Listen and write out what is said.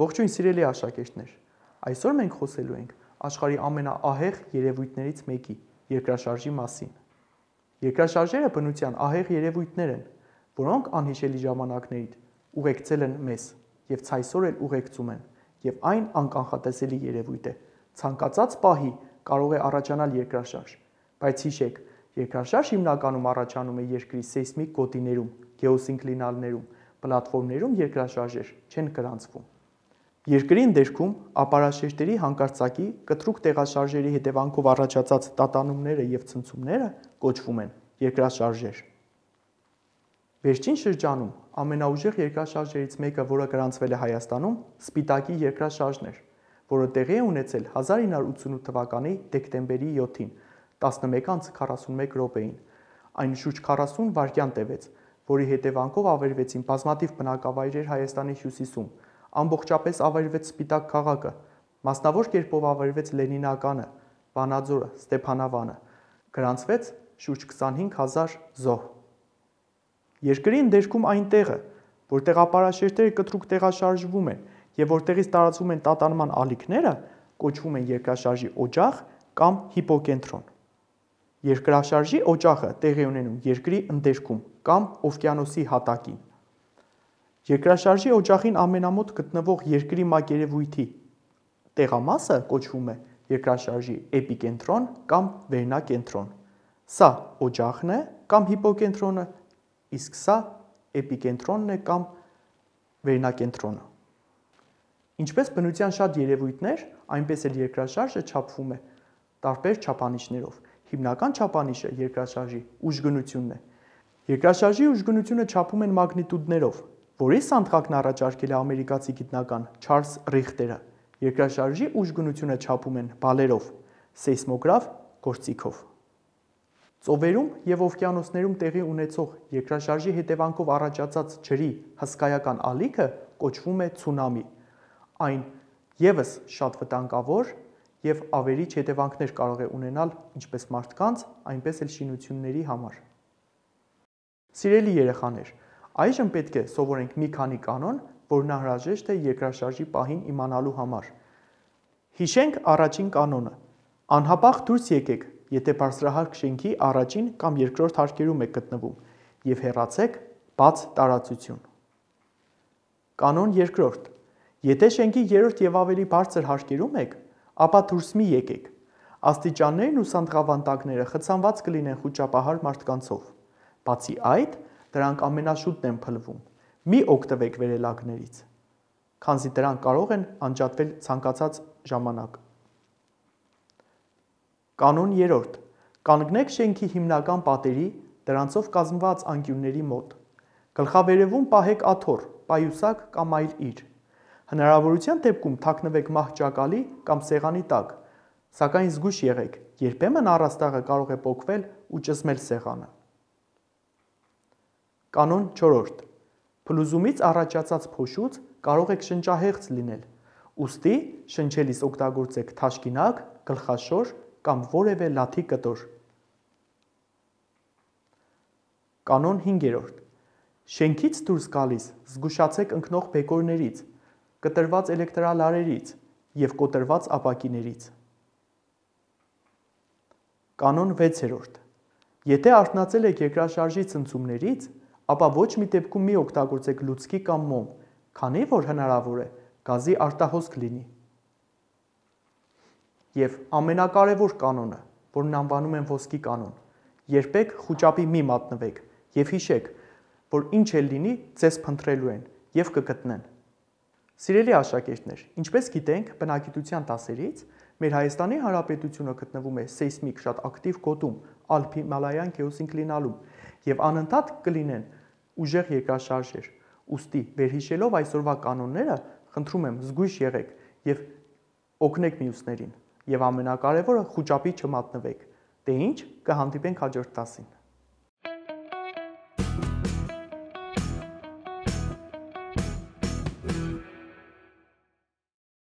Ողջույն սիրելի աշակերտներ։ Այսօր մենք խոսելու ենք աշխարհի ամենաահեղ երևույթներից մեկի՝ երկրաշարժի մասին։ Երկրաշարժերը բնության ահեղ երևույթներ են, որոնք անհիշելի ժամանակներից ուղեկցել են մեզ եւ ցայսօր էլ ուղեկցում են, եւ այն անկանխատեսելի երևույթ է։ Ցանկացած պահի կարող է առաջանալ երկրաշարժ, բայց հիշեք, երկրաշարժ հիմնականում առաջանում է երկրի սեյսմիկ գոտիներում, գեոսինկլինալներում, պլատֆորմներում երկրաշարժեր չեն գրանցվում։ Երկրի ընդերքում ապարաշերտերի հանկարծակի կտրուկ տեղաշարժերի հետևանքով առաջացած տատանումները եւ ցնցումները կոչվում են երկրաշարժեր։ Վերջին շրջանում ամենաուժեղ երկրաշարժերից մեկը, որը գրանցվել է Հայաստանում, Սպիտակի երկրաշարժն էր, որը տեղի է ունեցել 1988 թվականի դեկտեմբերի 7-ին 11:41 րոպեին։ Այն շուրջ 40 վայրկյան տևեց, որի հետևանքով ավերվեցին բազմաթիվ բնակավայրեր Հայաստանի հյուսիսում ամբողջապես ավերվեց Սպիտակ քաղաքը, մասնավոր կերպով ավերվեց Լենինականը, Վանաձորը, Ստեփանավանը։ Գրանցվեց շուրջ 25000 զոհ։ Երկրի ընդերքում այն տեղը, որտեղ ապարաշերտերը կտրուկ տեղաշարժվում են եւ որտեղից տարածվում են տատանման ալիքները, կոչվում են երկրաշարժի օջախ կամ հիպոկենտրոն։ Երկրաշարժի օջախը տեղի ունենում երկրի ընդերքում կամ օվկիանոսի հատակին։ Երկրաշարժի օջախին ամենամոտ գտնվող երկրի մակերևույթի տեղամասը կոչվում է երկրաշարժի էպիկենտրոն կամ վերնակենտրոն։ Սա օջախն է կամ հիպոկենտրոնը, իսկ սա էպիկենտրոնն է կամ վերնակենտրոնը։ Ինչպես բնության շատ երևույթներ, այնպես էլ երկրաշարժը չափվում է տարբեր չափանիշներով։ Հիմնական չափանիշը երկրաշարժի ուժգնությունն է։ Երկրաշարժի ուժգնությունը չափում են մագնիտուդներով, որի սանդղակն առաջարկել է ամերիկացի գիտնական Չարլզ Ռիխտերը։ Երկրաշարժի ուժգնությունը չափում են բալերով, սեյսմոգրավ գործիքով։ Ծովերում եւ օվկիանոսներում տեղի ունեցող երկրաշարժի հետևանքով առաջացած ջրի հսկայական ալիքը կոչվում է ցունամի։ Այն եւս շատ վտանգավոր եւ ավերիչ հետևանքներ կարող է ունենալ ինչպես մարդկանց, այնպես էլ շինությունների համար։ Սիրելի երեխաներ, Այժմ պետք է սովորենք մի քանի կանոն, որն անհրաժեշտ է երկրաշարժի պահին իմանալու համար։ Հիշենք առաջին կանոնը. անհապաղ դուրս եկեք, եթե բարձրահարկ շենքի առաջին կամ երկրորդ հարկերում եք գտնվում, եւ հեռացեք բաց տարածություն։ Կանոն երկրորդ. Եթե շենքի երրորդ եւ ավելի բարձր հարկերում եք, ապա դուրս մի եկեք։ Աստիճաններն ու սանդղավանդակները խցանված կլինեն խոճապահար մարդկանցով։ Բացի այդ, դրանք ամենաշուտն են փլվում։ Մի օգտվեք վերելակներից, քանզի դրանք կարող են անջատվել ցանկացած ժամանակ։ Կանոն 3. Կանգնեք շենքի հիմնական պատերի, դրանցով կազմված անկյունների մոտ։ Գլխավերևում պահեք աթոռ, պայուսակ կամ այլ իր։ Հնարավորության դեպքում թաքնվեք մահ ճակալի կամ սեղանի տակ, սակայն զգույշ եղեք, երբեմն առաստաղը կարող է փոխվել ու ճզմել սեղանը։ Կանոն 4-րդ. Փլուզումից առաջացած փոշուց կարող եք շնչահեղձ լինել։ Ոստի շնչելիս օգտագործեք թաշկինակ, գլխաշոր կամ որևէ լաթի կտոր։ Կանոն 5-րդ. Շենքից դուրս գալիս զգուշացեք ընկնող բեկորներից, կտրված էլեկտրալարերից եւ կոտրված ապակիներից։ Կանոն 6-րդ. Եթե արթնացել եք երկրաշարժի ցնցումներից, ապա ոչ մի դեպքում մի օգտագործեք լուցկի կամ մոմ, քանի որ հնարավոր է գազի արտահոսք լինի։ Եվ ամենակարևոր կանոնը, որն անվանում են ոսկի կանոն, երբեք խոճապի մի մատնվեք եւ հիշեք, որ ինչ էլ լինի, ձեզ փնտրելու են եւ կգտնեն։ Սիրելի աշակերտներ, ինչպես գիտենք, բնակիտության տասերից մեր Հայաստանի Հանրապետությունը գտնվում է սեյսմիկ շատ ակտիվ գոտում, Ալփի Մալայան գեոսինկլինալում եւ անընդհատ կլինեն ուժեղ երկրաշարժ էր։ Ոստի վերհիշելով այսօրվա կանոնները, խնդրում եմ զգույշ եղեք եւ օգնեք մյուսներին եւ ամենակարևորը խոճապի չմատնվեք։ Դե ի՞նչ, կհանդիպենք հաջորդ դասին։